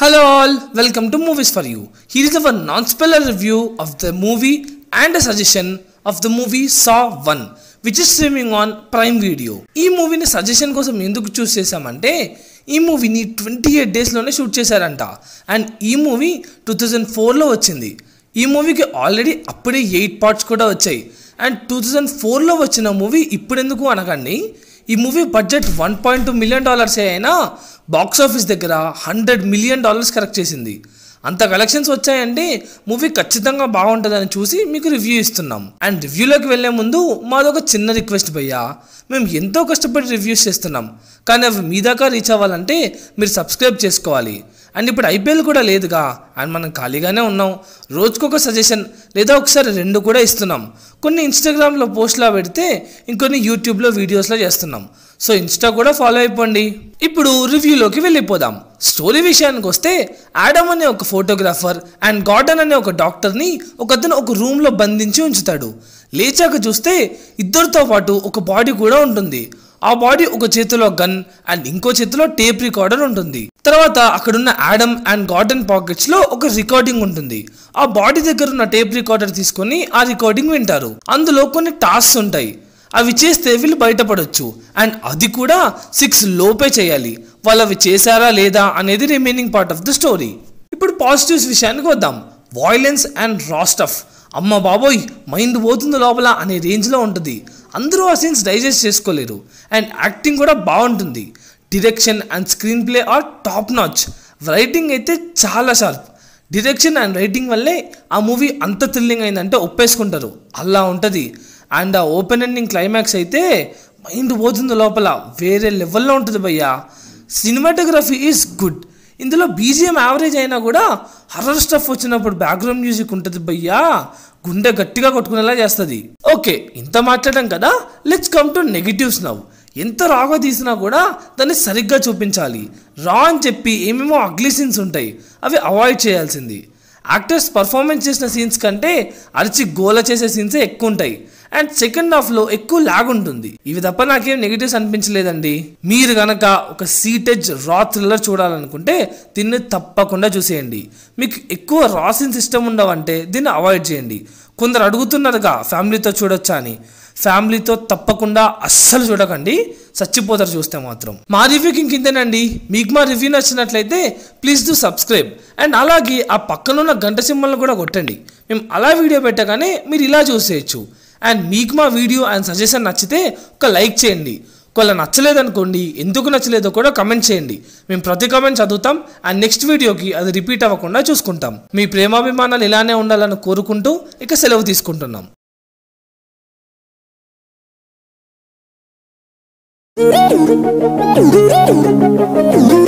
hello all welcome to movies for you here is our non spoiler review of the movie and a suggestion of the movie saw one which is streaming on prime video ఈ మూవీని suggestion కోసం ఎందుకు choose చేశామంటే ఈ మూవీని twenty eight డేస్లోనే shoot చేశారంట and ఈ మూవీ టూ థౌజండ్ ఫోర్లో వచ్చింది ఈ మూవీకి ఆల్రెడీ అప్పుడే ఎయిట్ పార్ట్స్ కూడా వచ్చాయి అండ్ టూ థౌజండ్ ఫోర్లో వచ్చిన మూవీ ఇప్పుడెందుకు అనకండి ఈ movie budget one point two million డాలర్సే అయినా బాక్సాఫీస్ దగ్గర హండ్రెడ్ మిలియన్ డాలర్స్ కరెక్ట్ చేసింది అంత కలెక్షన్స్ వచ్చాయండి మూవీ ఖచ్చితంగా బాగుంటుందని చూసి మీకు రివ్యూ ఇస్తున్నాం అండ్ రివ్యూలోకి వెళ్లే ముందు మాదొక చిన్న రిక్వెస్ట్ భయ్యా మేము ఎంతో కష్టపడి రివ్యూస్ చేస్తున్నాం కానీ అవి మీ దాకా రీచ్ అవ్వాలంటే మీరు సబ్స్క్రైబ్ చేసుకోవాలి అండ్ ఇప్పుడు ఐపీఎల్ కూడా లేదుగా అండ్ మనం ఖాళీగానే ఉన్నాం రోజుకొక సజెషన్ లేదా ఒకసారి రెండు కూడా ఇస్తున్నాం కొన్ని ఇన్స్టాగ్రామ్లో పోస్ట్లా పెడితే ఇంకొన్ని యూట్యూబ్లో వీడియోస్లో చేస్తున్నాం సో ఇన్స్టా కూడా ఫాలో అయిపోండి ఇప్పుడు రివ్యూలోకి వెళ్ళిపోదాం స్టోరీ విషయానికి వస్తే ఆడమ్ అనే ఒక ఫోటోగ్రాఫర్ అండ్ గార్డెన్ అనే ఒక డాక్టర్ని ఒకతను ఒక రూమ్లో బంధించి ఉంచుతాడు లేచాక చూస్తే ఇద్దరితో పాటు ఒక బాడీ కూడా ఉంటుంది ఆ బాడీ ఒక చేతిలో గన్ అండ్ ఇంకో చేతిలో టేప్ రికార్డర్ ఉంటుంది తర్వాత అక్కడున్న యాడమ్ అండ్ గార్డెన్ పాకెట్స్ లో ఒక రికార్డింగ్ ఉంటుంది ఆ బాడీ దగ్గర ఉన్న టేప్ రికార్డర్ తీసుకొని ఆ రికార్డింగ్ వింటారు అందులో కొన్ని టాస్క్ ఉంటాయి అవి చేస్తే వీళ్ళు బయటపడవచ్చు అండ్ అది కూడా సిక్స్ లోపే చేయాలి వాళ్ళు అవి చేశారా లేదా అనేది remaining part of the story ఇప్పుడు పాజిటివ్స్ విషయానికి వద్దాం వాయిలెన్స్ అండ్ రాస్టఫ్ అమ్మ బాబోయ్ మైండ్ పోతుంది లోపల అనే రేంజ్లో ఉంటుంది అందరూ ఆ సీన్స్ డైజెస్ట్ చేసుకోలేరు అండ్ యాక్టింగ్ కూడా బాగుంటుంది direction and screen play are top notch writing అయితే చాలా షార్ప్ డిరెక్షన్ అండ్ రైటింగ్ వల్లే ఆ మూవీ అంత థ్రిల్లింగ్ అయిందంటే ఒప్పేసుకుంటారు అలా ఉంటుంది అండ్ ఆ ఓపెన్ ఎండింగ్ క్లైమాక్స్ అయితే మైండ్ పోతుంది లోపల వేరే లెవెల్లో ఉంటుంది భయ్యా సినిమాటోగ్రఫీ ఈజ్ గుడ్ ఇందులో బీజిఎం యావరేజ్ అయినా కూడా హర్రర్ స్టఫ్ వచ్చినప్పుడు బ్యాక్గ్రౌండ్ మ్యూజిక్ ఉంటుంది భయ్యా గుండె గట్టిగా కొట్టుకునేలా చేస్తుంది ఓకే ఇంత మాట్లాడడం కదా లెట్స్ కమ్ టు నెగిటివ్స్ నవ్వు ఎంత రాగా తీసినా కూడా దాన్ని సరిగ్గా చూపించాలి రా అని చెప్పి ఏమేమో అగ్లీ సీన్స్ ఉంటాయి అవి అవాయిడ్ చేయాల్సింది యాక్టర్స్ పర్ఫార్మెన్స్ చేసిన సీన్స్ కంటే అరిచి గోల చేసే సీన్సే ఎక్కువ ఉంటాయి అండ్ సెకండ్ హాఫ్లో ఎక్కువ లాగ్ ఉంటుంది ఇవి తప్ప నాకేం నెగిటివ్స్ అనిపించలేదండి మీరు గనక ఒక సీటెజ్ రా థ్రిల్లర్ చూడాలనుకుంటే దీన్ని తప్పకుండా చూసేయండి మీకు ఎక్కువ రా సీన్స్ ఇష్టం ఉండవంటే దీన్ని అవాయిడ్ చేయండి కొందరు అడుగుతున్నారుగా ఫ్యామిలీతో చూడొచ్చా అని ఫ్యామిలీతో తప్పకుండా అస్సలు చూడకండి చచ్చిపోతారు చూస్తే మాత్రం మా రివ్యూకి ఇంకింతేనండి మీకు మా రివ్యూ నచ్చినట్లయితే ప్లీజ్ డూ సబ్స్క్రైబ్ అండ్ అలాగే ఆ పక్కనున్న గంట సింహలను కూడా కొట్టండి మేము అలా వీడియో పెట్టగానే మీరు ఇలా చూసేయచ్చు అండ్ మీకు మా వీడియో అండ్ సజెషన్ నచ్చితే ఒక లైక్ చేయండి ఒకవేళ నచ్చలేదనుకోండి ఎందుకు నచ్చలేదో కూడా కమెంట్ చేయండి మేము ప్రతి కమెంట్ చదువుతాం అండ్ నెక్స్ట్ వీడియోకి అది రిపీట్ అవ్వకుండా చూసుకుంటాం మీ ప్రేమాభిమానాలు ఇలానే ఉండాలని కోరుకుంటూ ఇక సెలవు తీసుకుంటున్నాం Do do do do do do do do